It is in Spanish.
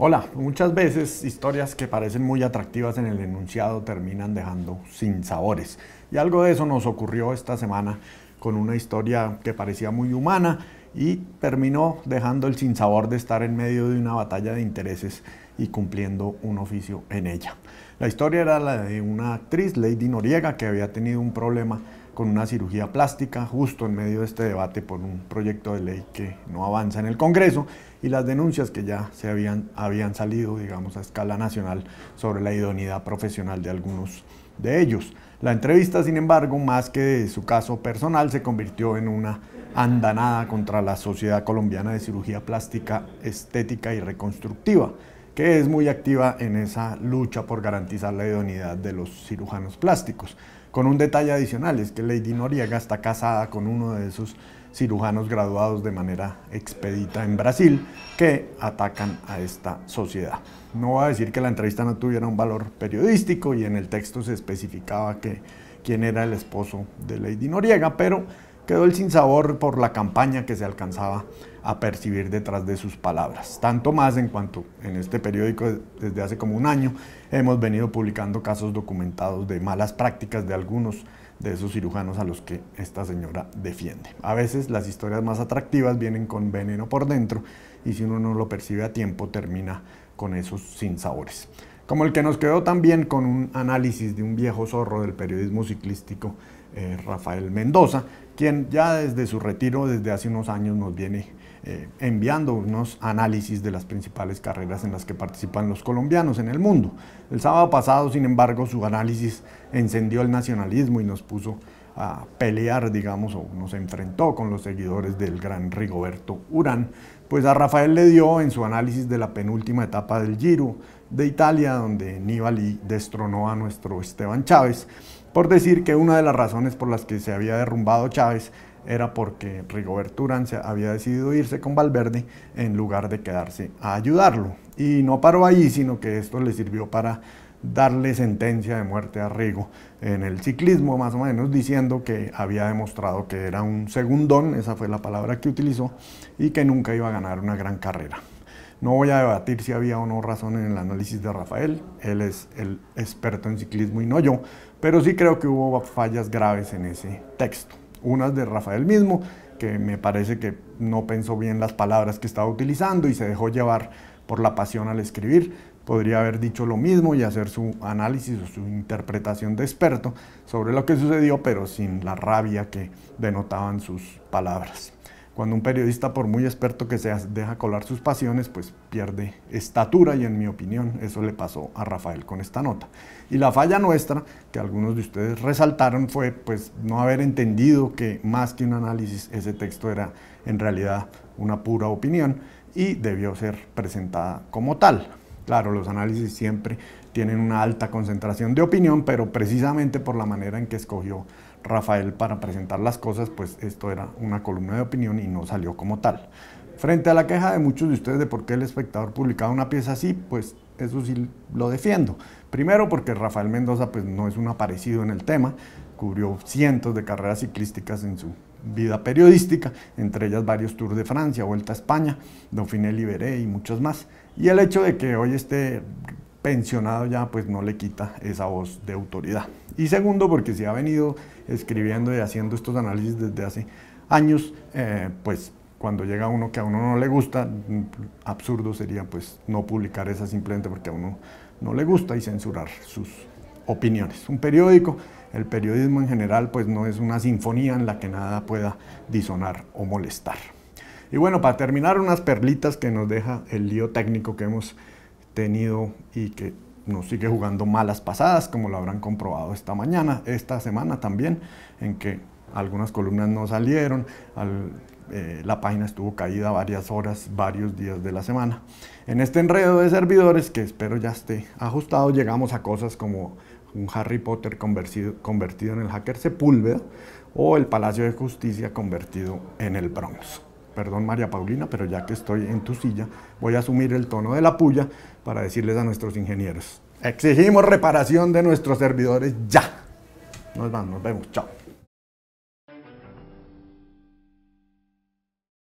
Hola, muchas veces historias que parecen muy atractivas en el enunciado terminan dejando sinsabores. Y algo de eso nos ocurrió esta semana con una historia que parecía muy humana y terminó dejando el sinsabor de estar en medio de una batalla de intereses y cumpliendo un oficio en ella. La historia era la de una actriz, Lady Noriega, que había tenido un problema con una cirugía plástica justo en medio de este debate por un proyecto de ley que no avanza en el Congreso y las denuncias que ya se habían, habían salido, digamos, a escala nacional sobre la idoneidad profesional de algunos de ellos. La entrevista, sin embargo, más que de su caso personal, se convirtió en una andanada contra la Sociedad Colombiana de Cirugía Plástica, Estética y Reconstructiva, que es muy activa en esa lucha por garantizar la idoneidad de los cirujanos plásticos. Con un detalle adicional es que Lady Noriega está casada con uno de esos cirujanos graduados de manera expedita en Brasil que atacan a esta sociedad. No va a decir que la entrevista no tuviera un valor periodístico y en el texto se especificaba que quién era el esposo de Lady Noriega, pero quedó el sinsabor por la campaña que se alcanzaba a percibir detrás de sus palabras. Tanto más en cuanto en este periódico desde hace como un año hemos venido publicando casos documentados de malas prácticas de algunos de esos cirujanos a los que esta señora defiende. A veces las historias más atractivas vienen con veneno por dentro y si uno no lo percibe a tiempo termina con esos sinsabores. Como el que nos quedó también con un análisis de un viejo zorro del periodismo ciclístico eh, Rafael Mendoza, quien ya desde su retiro, desde hace unos años, nos viene eh, enviando unos análisis de las principales carreras en las que participan los colombianos en el mundo. El sábado pasado, sin embargo, su análisis encendió el nacionalismo y nos puso a pelear, digamos, o nos enfrentó con los seguidores del gran Rigoberto Urán, pues a Rafael le dio en su análisis de la penúltima etapa del Giro de Italia, donde Nibali destronó a nuestro Esteban Chávez, por decir que una de las razones por las que se había derrumbado Chávez era porque Rigo Urán se había decidido irse con Valverde en lugar de quedarse a ayudarlo. Y no paró ahí, sino que esto le sirvió para darle sentencia de muerte a Rigo en el ciclismo, más o menos, diciendo que había demostrado que era un segundón, esa fue la palabra que utilizó, y que nunca iba a ganar una gran carrera. No voy a debatir si había o no razón en el análisis de Rafael, él es el experto en ciclismo y no yo, pero sí creo que hubo fallas graves en ese texto. Unas de Rafael mismo, que me parece que no pensó bien las palabras que estaba utilizando y se dejó llevar por la pasión al escribir. Podría haber dicho lo mismo y hacer su análisis o su interpretación de experto sobre lo que sucedió, pero sin la rabia que denotaban sus palabras. Cuando un periodista, por muy experto que sea, deja colar sus pasiones, pues pierde estatura y en mi opinión eso le pasó a Rafael con esta nota. Y la falla nuestra, que algunos de ustedes resaltaron, fue pues no haber entendido que más que un análisis ese texto era en realidad una pura opinión y debió ser presentada como tal. Claro, los análisis siempre tienen una alta concentración de opinión, pero precisamente por la manera en que escogió Rafael para presentar las cosas, pues esto era una columna de opinión y no salió como tal. Frente a la queja de muchos de ustedes de por qué el espectador publicaba una pieza así, pues eso sí lo defiendo. Primero porque Rafael Mendoza pues no es un aparecido en el tema, cubrió cientos de carreras ciclísticas en su vida periodística, entre ellas varios Tours de Francia, Vuelta a España, Dauphiné Libéré y muchos más. Y el hecho de que hoy esté pensionado ya, pues no le quita esa voz de autoridad. Y segundo, porque si ha venido escribiendo y haciendo estos análisis desde hace años, eh, pues cuando llega uno que a uno no le gusta, absurdo sería pues no publicar esa simplemente porque a uno no le gusta y censurar sus opiniones. Un periódico, el periodismo en general, pues no es una sinfonía en la que nada pueda disonar o molestar. Y bueno, para terminar, unas perlitas que nos deja el lío técnico que hemos tenido y que nos sigue jugando malas pasadas, como lo habrán comprobado esta mañana, esta semana también, en que algunas columnas no salieron, eh, la página estuvo caída varias horas, varios días de la semana. En este enredo de servidores, que espero ya esté ajustado, llegamos a cosas como un Harry Potter convertido, convertido en el hacker Sepúlveda o el Palacio de Justicia convertido en el Bronx perdón María Paulina, pero ya que estoy en tu silla, voy a asumir el tono de la puya para decirles a nuestros ingenieros, exigimos reparación de nuestros servidores ya. Nos vamos, nos vemos, chao.